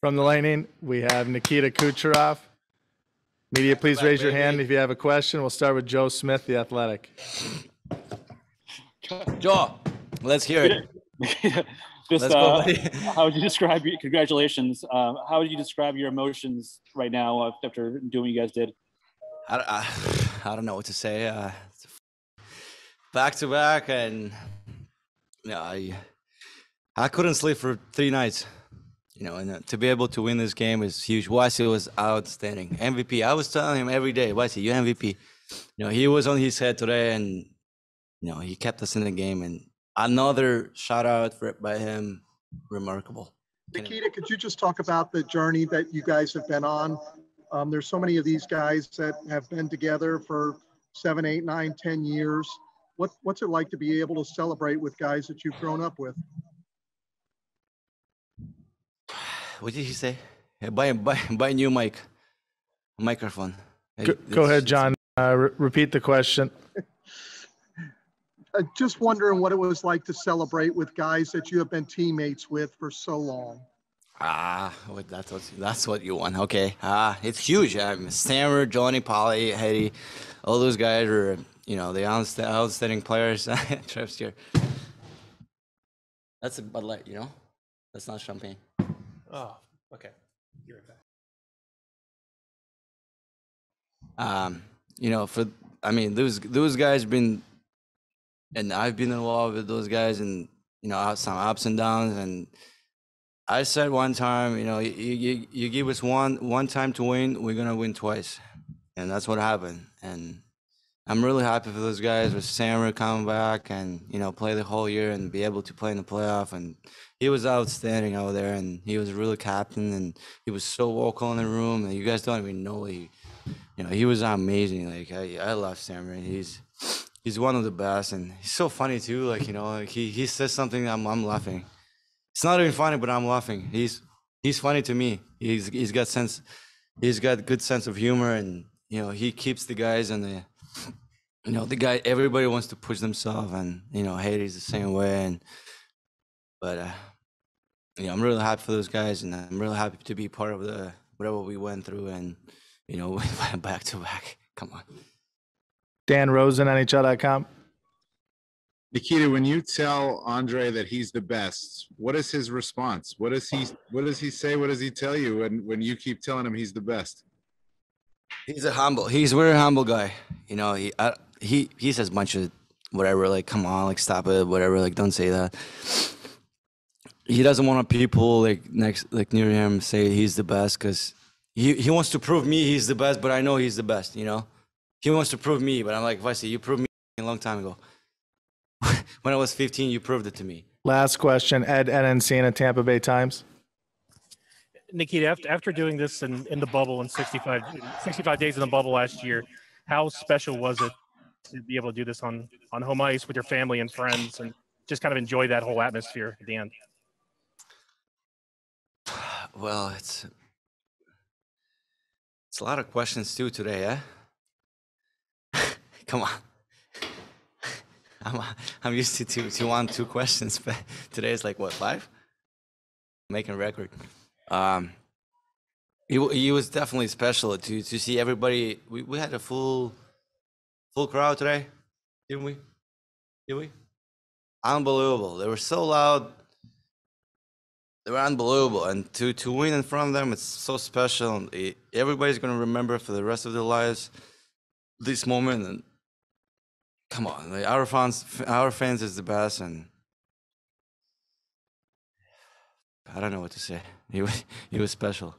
From the Lightning, we have Nikita Kucherov. Media, please raise your hand if you have a question. We'll start with Joe Smith, the athletic. Joe, let's hear it. Just uh, how would you describe your congratulations? Uh, how would you describe your emotions right now after doing what you guys did? I, I, I don't know what to say. Uh, back to back, and yeah, I I couldn't sleep for three nights you know, and uh, to be able to win this game is huge. Wasi was outstanding. MVP. I was telling him every day, Wasi, you MVP. You know, he was on his head today, and you know, he kept us in the game. And another shout out for, by him, remarkable. Nikita, could you just talk about the journey that you guys have been on? Um, there's so many of these guys that have been together for seven, eight, nine, ten years. What, what's it like to be able to celebrate with guys that you've grown up with? what did he say? Buy, buy, buy new mic, microphone. Go, go ahead, John. Uh, re- repeat the question. Uh, just wondering what it was like to celebrate with guys that you have been teammates with for so long. Ah, that's what that's what you want. Okay. Ah, it's huge. I'm Stammer, Johnny, Polly, Hetty, all those guys are you know the outstanding players. Trips here. That's a Bud Light, you know. That's not champagne. Oh, okay. You're back. Um, you know, for I mean, those those guys been, and I've been involved with those guys, and you know, some ups and downs, and I said one time, you know, you, you, you give us one one time to win, we're gonna win twice, and that's what happened, and I'm really happy for those guys with Samra coming back and you know play the whole year and be able to play in the playoff. And he was outstanding out there, and he was real captain, and he was so vocal in the room. And you guys don't even know he, you know, he was amazing. Like I, I love and He's he's one of the best, and he's so funny too. Like you know, like he he says something, I'm I'm laughing. It's not even funny, but I'm laughing. He's he's funny to me. He's he's got sense. He's got good sense of humor, and you know he keeps the guys in the you know the guy everybody wants to push themselves and you know Haiti's the same way and but uh, you know I'm really happy for those guys and I'm really happy to be part of the whatever we went through and you know we went back to back come on Dan Rosen NHL.com Nikita when you tell Andre that he's the best what is his response what does he what does he say what does he tell you when when you keep telling him he's the best He's a humble. He's a very humble guy. You know, he I, he he says a bunch of whatever. Like, come on, like stop it, whatever. Like, don't say that. He doesn't want people like next like near him say he's the best because he he wants to prove me he's the best, but I know he's the best. You know, he wants to prove me, but I'm like, see you proved me a long time ago. when I was 15, you proved it to me. Last question, Ed Ed and Tampa Bay Times. Nikita, after, after doing this in, in the bubble in 65, 65 days in the bubble last year, how special was it to be able to do this on, on home ice with your family and friends and just kind of enjoy that whole atmosphere at the end? Well, it's it's a lot of questions too today, eh? Come on. I'm I'm used to to one two questions, but today is like what five? Making record. Um, he, he was definitely special to to see everybody. We, we had a full full crowd today, didn't we? Did we? Unbelievable. They were so loud. They were unbelievable, and to to win in front of them, it's so special. It, everybody's gonna remember for the rest of their lives this moment. And come on, like, our fans, our fans is the best, and I don't know what to say. He was he was special.